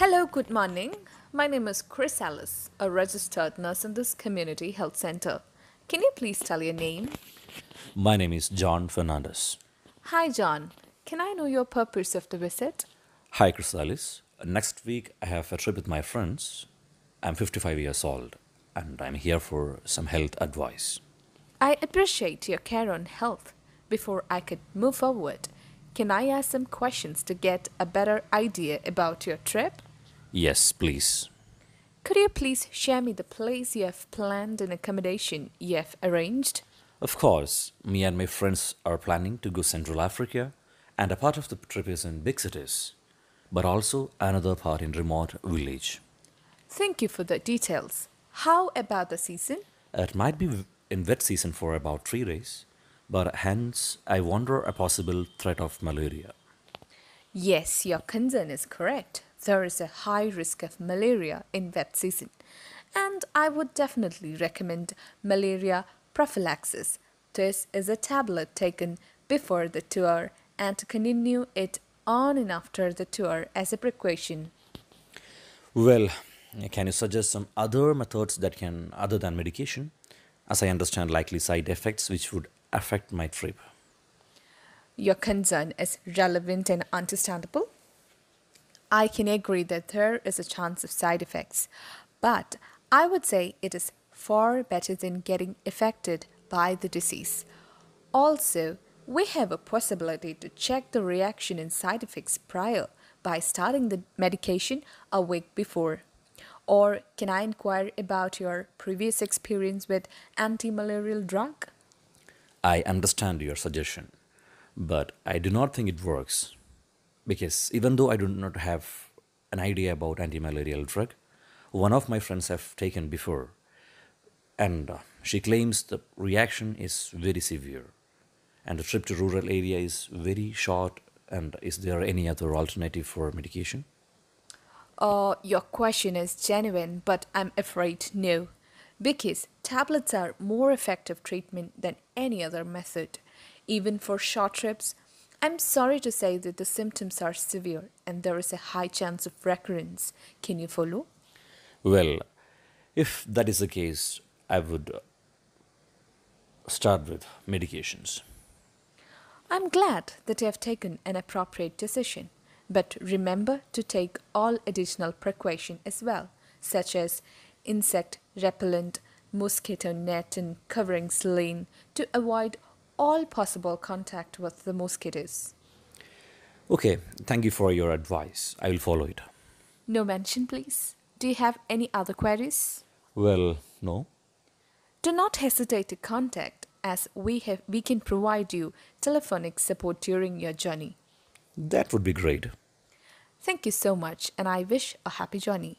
Hello, good morning. My name is Chris Alice, a registered nurse in this community health center. Can you please tell your name? My name is John Fernandez. Hi, John. Can I know your purpose of the visit? Hi, Chris Alice. Next week, I have a trip with my friends. I'm 55 years old and I'm here for some health advice. I appreciate your care on health. Before I could move forward, can I ask some questions to get a better idea about your trip? Yes, please. Could you please share me the place you have planned and accommodation you have arranged? Of course, me and my friends are planning to go Central Africa, and a part of the trip is in big cities, but also another part in remote village. Thank you for the details. How about the season? It might be in wet season for about three days, but hence I wonder a possible threat of malaria. Yes, your concern is correct there is a high risk of malaria in wet season and I would definitely recommend malaria prophylaxis. This is a tablet taken before the tour and to continue it on and after the tour as a precaution. Well, can you suggest some other methods that can other than medication as I understand likely side effects which would affect my trip? Your concern is relevant and understandable. I can agree that there is a chance of side effects, but I would say it is far better than getting affected by the disease. Also, we have a possibility to check the reaction and side effects prior by starting the medication a week before. Or can I inquire about your previous experience with anti-malarial drug? I understand your suggestion, but I do not think it works because even though I do not have an idea about anti-malarial drug, one of my friends have taken before, and uh, she claims the reaction is very severe, and the trip to rural area is very short. And is there any other alternative for medication? Uh, your question is genuine, but I'm afraid no, because tablets are more effective treatment than any other method, even for short trips I'm sorry to say that the symptoms are severe and there is a high chance of recurrence. Can you follow? Well, if that is the case, I would start with medications. I'm glad that you have taken an appropriate decision, but remember to take all additional precaution as well, such as insect repellent, mosquito net and covering saline to avoid all possible contact with the mosquitoes. Okay, thank you for your advice. I will follow it. No mention, please. Do you have any other queries? Well, no. Do not hesitate to contact as we have we can provide you telephonic support during your journey. That would be great. Thank you so much and I wish a happy journey.